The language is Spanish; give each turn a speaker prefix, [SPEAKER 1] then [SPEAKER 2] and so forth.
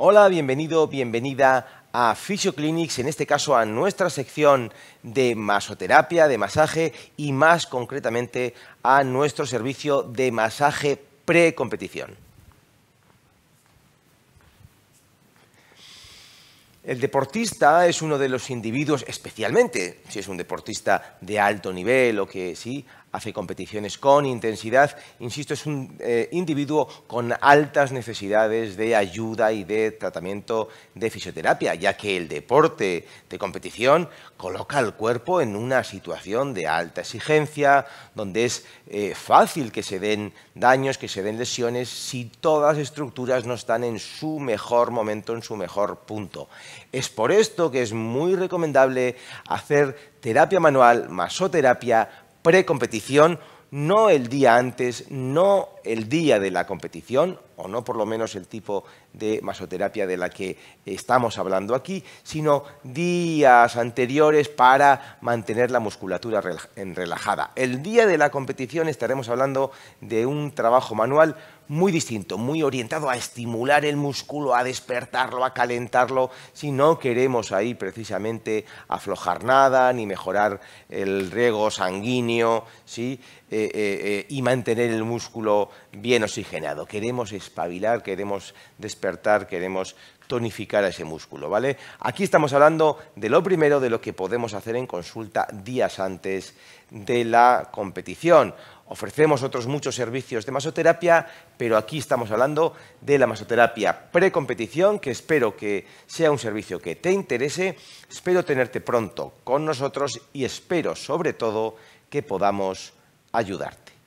[SPEAKER 1] Hola, bienvenido, bienvenida a Physioclinics, en este caso a nuestra sección de masoterapia, de masaje y más concretamente a nuestro servicio de masaje pre-competición. El deportista es uno de los individuos, especialmente si es un deportista de alto nivel o que sí hace competiciones con intensidad. Insisto, es un eh, individuo con altas necesidades de ayuda y de tratamiento de fisioterapia, ya que el deporte de competición coloca al cuerpo en una situación de alta exigencia, donde es eh, fácil que se den daños, que se den lesiones, si todas las estructuras no están en su mejor momento, en su mejor punto. Es por esto que es muy recomendable hacer terapia manual, masoterapia, precompetición, no el día antes, no el día de la competición, o no por lo menos el tipo de masoterapia de la que estamos hablando aquí, sino días anteriores para mantener la musculatura relajada. El día de la competición estaremos hablando de un trabajo manual muy distinto, muy orientado a estimular el músculo, a despertarlo, a calentarlo, si no queremos ahí precisamente aflojar nada, ni mejorar el riego sanguíneo, ¿sí? Eh, eh, eh, y mantener el músculo bien oxigenado. Queremos espabilar, queremos despertar, queremos tonificar a ese músculo, ¿vale? Aquí estamos hablando de lo primero de lo que podemos hacer en consulta días antes de la competición. Ofrecemos otros muchos servicios de masoterapia, pero aquí estamos hablando de la masoterapia precompetición, que espero que sea un servicio que te interese. Espero tenerte pronto con nosotros y espero sobre todo que podamos ayudarte.